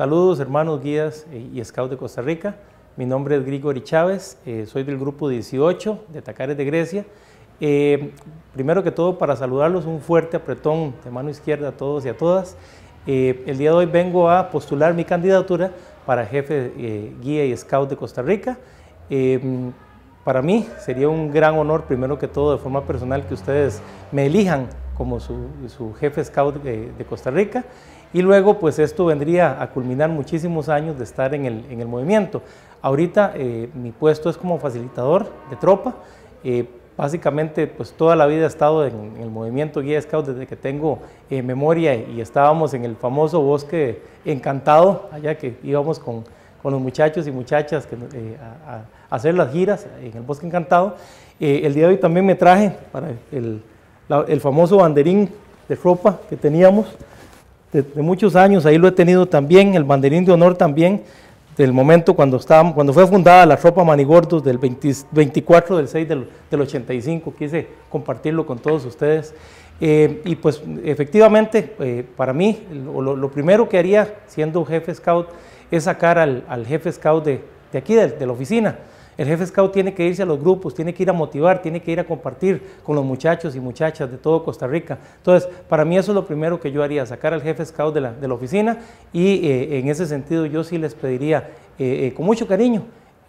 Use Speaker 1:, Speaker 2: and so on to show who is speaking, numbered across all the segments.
Speaker 1: Saludos hermanos guías e, y scouts de Costa Rica. Mi nombre es Grigori Chávez, eh, soy del grupo 18 de Tacares de Grecia. Eh, primero que todo, para saludarlos, un fuerte apretón de mano izquierda a todos y a todas. Eh, el día de hoy vengo a postular mi candidatura para jefe guía y scout de Costa Rica. para mí sería un gran honor, primero que todo, de forma personal, que ustedes me elijan como su, jefe scout de Costa Rica y luego pues esto vendría a culminar muchísimos años de estar en el, movimiento. Ahorita eh, mi puesto es como facilitador de tropa, eh, básicamente pues toda la vida he estado en, el movimiento Guía Scout desde que tengo eh, memoria y estábamos en el famoso bosque encantado, allá que íbamos con, los muchachos y muchachas a, hacer las giras en el bosque encantado. el día de hoy también me traje para el, famoso banderín de tropa que teníamos de, muchos años, ahí lo he tenido también, el banderín de honor también, del momento cuando, cuando fue fundada la ropa Manigordos del 24 del 6 del, 85, quise compartirlo con todos ustedes. Eh, y pues efectivamente, eh, para mí, lo, primero que haría siendo jefe scout es sacar al, jefe scout de, aquí, de la oficina el jefe scout tiene que irse a los grupos, tiene que ir a motivar, tiene que ir a compartir con los muchachos y muchachas de todo Costa Rica. Entonces, para mí eso es lo primero que yo haría, sacar al jefe scout de la, oficina y eh, en ese sentido yo sí les pediría eh, eh, con mucho cariño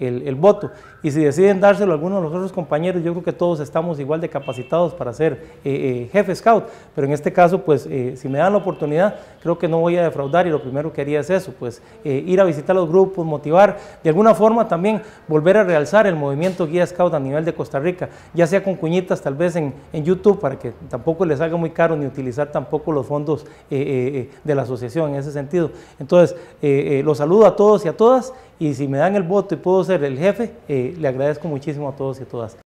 Speaker 1: el, voto. Y si deciden dárselo a alguno de los otros compañeros, yo creo que todos estamos igual de capacitados para ser eh, eh, jefe scout. Pero en este caso, pues eh, si me dan la oportunidad, creo que no voy a defraudar y lo primero que haría es eso, pues ir a visitar los grupos, motivar, de alguna forma también volver a realzar el movimiento guía scout a nivel de Costa Rica, ya sea con cuñitas tal vez en, en YouTube para que tampoco les salga muy caro ni utilizar tampoco los fondos de la asociación en ese sentido. Entonces, los saludo a todos y a todas y si me dan el voto y puedo ser el jefe, eh, le agradezco muchísimo a todos y a todas.